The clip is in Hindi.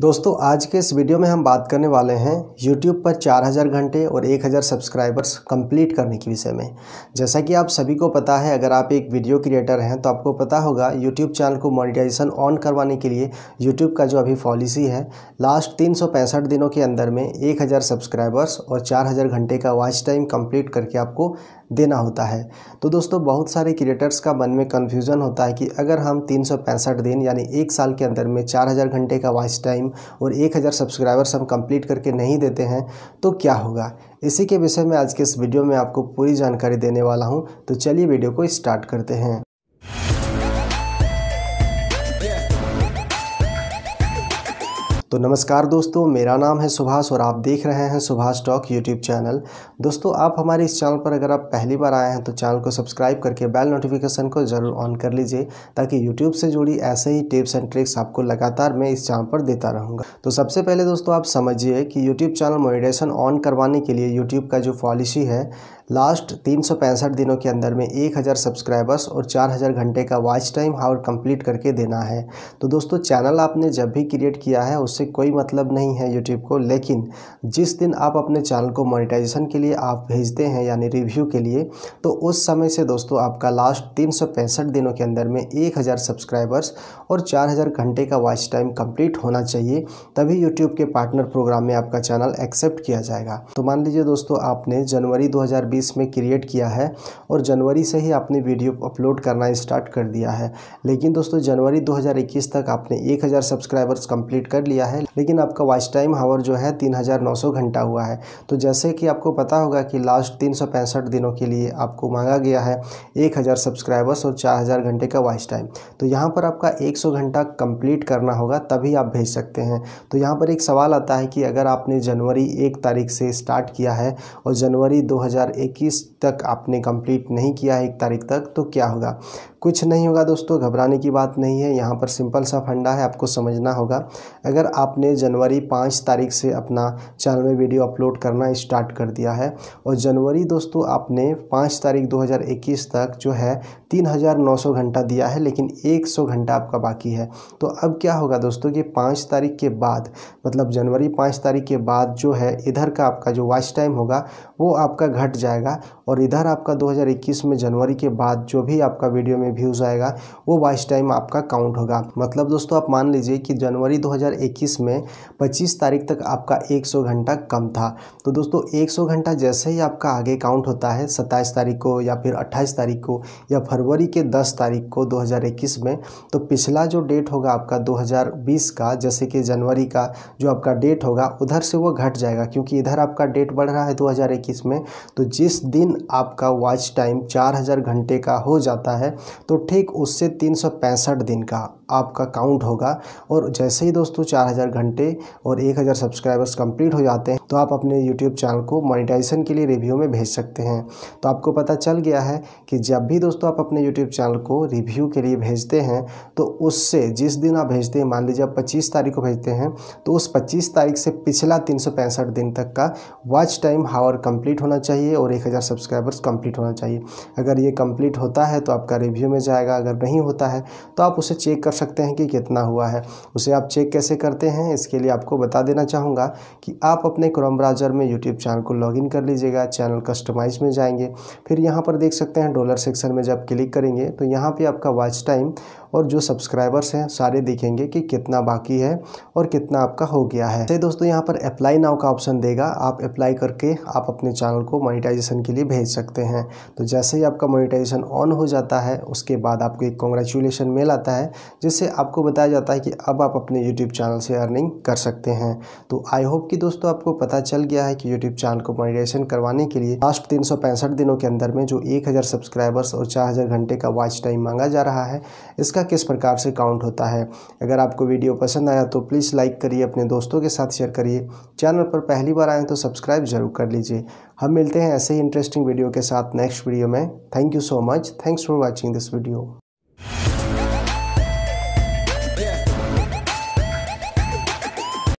दोस्तों आज के इस वीडियो में हम बात करने वाले हैं YouTube पर 4000 घंटे और 1000 सब्सक्राइबर्स कंप्लीट करने के विषय में जैसा कि आप सभी को पता है अगर आप एक वीडियो क्रिएटर हैं तो आपको पता होगा YouTube चैनल को मोनिटाइजेशन ऑन करवाने के लिए YouTube का जो अभी पॉलिसी है लास्ट तीन दिनों के अंदर में एक सब्सक्राइबर्स और चार घंटे का वॉच टाइम कम्प्लीट करके आपको देना होता है तो दोस्तों बहुत सारे क्रिएटर्स का मन में कन्फ्यूज़न होता है कि अगर हम तीन दिन यानी एक साल के अंदर में चार घंटे का वॉच टाइम और एक हज़ार सब्सक्राइबर्स हम कंप्लीट करके नहीं देते हैं तो क्या होगा इसी के विषय में आज के इस वीडियो में आपको पूरी जानकारी देने वाला हूँ तो चलिए वीडियो को स्टार्ट करते हैं तो नमस्कार दोस्तों मेरा नाम है सुभाष और आप देख रहे हैं सुभाष टॉक यूट्यूब चैनल दोस्तों आप हमारे इस चैनल पर अगर आप पहली बार आए हैं तो चैनल को सब्सक्राइब करके बेल नोटिफिकेशन को ज़रूर ऑन कर लीजिए ताकि यूट्यूब से जुड़ी ऐसे ही टिप्स एंड ट्रिक्स आपको लगातार मैं इस चैनल पर देता रहूँगा तो सबसे पहले दोस्तों आप समझिए कि यूट्यूब चैनल मोनिटेशन ऑन करवाने के लिए यूट्यूब का जो पॉलिसी है लास्ट तीन दिनों के अंदर में 1000 सब्सक्राइबर्स और 4000 घंटे का वॉच टाइम हावर कंप्लीट करके देना है तो दोस्तों चैनल आपने जब भी क्रिएट किया है उससे कोई मतलब नहीं है यूट्यूब को लेकिन जिस दिन आप अपने चैनल को मोनिटाइजेशन के लिए आप भेजते हैं यानी रिव्यू के लिए तो उस समय से दोस्तों आपका लास्ट तीन दिनों के अंदर में एक सब्सक्राइबर्स और चार घंटे का वॉच टाइम कम्प्लीट होना चाहिए तभी यूट्यूब के पार्टनर प्रोग्राम में आपका चैनल एक्सेप्ट किया जाएगा तो मान लीजिए दोस्तों आपने जनवरी दो बीस में क्रिएट किया है और जनवरी से ही आपने वीडियो अपलोड करना स्टार्ट कर दिया है लेकिन दोस्तों जनवरी 2021 तक आपने 1000 सब्सक्राइबर्स कंप्लीट कर लिया है लेकिन आपका वॉच टाइम हावर जो है 3900 घंटा हुआ है तो जैसे कि आपको पता होगा कि लास्ट तीन दिनों के लिए आपको मांगा गया है एक सब्सक्राइबर्स और चार घंटे का वॉच टाइम तो यहाँ पर आपका एक घंटा कंप्लीट करना होगा तभी आप भेज सकते हैं तो यहाँ पर एक सवाल आता है कि अगर आपने जनवरी एक तारीख से स्टार्ट किया है और जनवरी इक्कीस तक आपने कंप्लीट नहीं किया है एक तारीख तक तो क्या होगा कुछ नहीं होगा दोस्तों घबराने की बात नहीं है यहाँ पर सिंपल सा फंडा है आपको समझना होगा अगर आपने जनवरी पाँच तारीख से अपना चैनल में वीडियो अपलोड करना स्टार्ट कर दिया है और जनवरी दोस्तों आपने पाँच तारीख 2021 तक जो है 3900 घंटा दिया है लेकिन 100 घंटा आपका बाकी है तो अब क्या होगा दोस्तों कि पाँच तारीख के बाद मतलब जनवरी पाँच तारीख के बाद जो है इधर का आपका जो वॉच टाइम होगा वो आपका घट जाएगा और इधर आपका 2021 में जनवरी के बाद जो भी आपका वीडियो में व्यूज़ आएगा वो बाईस टाइम आपका काउंट होगा मतलब दोस्तों आप मान लीजिए कि जनवरी 2021 में 25 तारीख तक आपका 100 घंटा कम था तो दोस्तों 100 घंटा जैसे ही आपका आगे काउंट होता है सत्ताईस तारीख को या फिर अट्ठाईस तारीख को या फरवरी के दस तारीख को 2021 में तो पिछला जो डेट होगा आपका 2020 का जैसे कि जनवरी का जो आपका डेट होगा उधर से वो घट जाएगा क्योंकि इधर आपका डेट बढ़ रहा है दो में तो जिस दिन आपका वॉच टाइम 4000 घंटे का हो जाता है तो ठीक उससे तीन दिन का आपका काउंट होगा और जैसे ही दोस्तों 4000 घंटे और 1000 सब्सक्राइबर्स कंप्लीट हो जाते हैं तो आप अपने यूट्यूब चैनल को मोनिटाइजेशन के लिए रिव्यू में भेज सकते हैं तो आपको पता चल गया है कि जब भी दोस्तों आप अपने यूट्यूब चैनल को रिव्यू के लिए भेजते हैं तो उससे जिस दिन आप भेजते हैं मान लीजिए आप पच्चीस तारीख को भेजते हैं तो उस पच्चीस तारीख से पिछला तीन दिन तक का वॉच टाइम हावर कंप्लीट होना चाहिए और एक सब्सक्राइबर्स कंप्लीट होना चाहिए अगर ये कंप्लीट होता है तो आपका रिव्यू में जाएगा अगर नहीं होता है तो आप उसे चेक कर सकते हैं कि कितना हुआ है उसे आप चेक कैसे करते हैं इसके लिए आपको बता देना चाहूँगा कि आप अपने क्रोम ब्राउज़र में यूट्यूब चैनल को लॉगिन कर लीजिएगा चैनल कस्टमाइज में जाएंगे फिर यहाँ पर देख सकते हैं डॉलर सेक्शन में जब क्लिक करेंगे तो यहाँ पर आपका वॉच टाइम और जो सब्सक्राइबर्स हैं सारे देखेंगे कि कितना बाकी है और कितना आपका हो गया है तो दोस्तों यहाँ पर अप्लाई नाव का ऑप्शन देगा आप अप्लाई करके आप अपने चैनल को मोनिटाइजेशन के लिए भेज सकते हैं तो जैसे ही आपका मोनिटाइजेशन ऑन हो जाता है उसके बाद आपको एक कॉन्ग्रेचुलेसन मेल आता है जिससे आपको बताया जाता है कि अब आप अपने यूट्यूब चैनल से अर्निंग कर सकते हैं तो आई होप कि दोस्तों आपको पता चल गया है कि यूट्यूब चैनल को मोनिटाइजेशन करवाने के लिए लास्ट तीन दिनों के अंदर में जो एक सब्सक्राइबर्स और चार घंटे का वॉच टाइम मांगा जा रहा है इसका इसका किस प्रकार से काउंट होता है अगर आपको वीडियो पसंद आया तो प्लीज़ लाइक करिए अपने दोस्तों के साथ शेयर करिए चैनल पर पहली बार आएँ तो सब्सक्राइब जरूर कर लीजिए हम मिलते हैं ऐसे ही इंटरेस्टिंग वीडियो के साथ नेक्स्ट वीडियो में thank you so much thanks for watching this video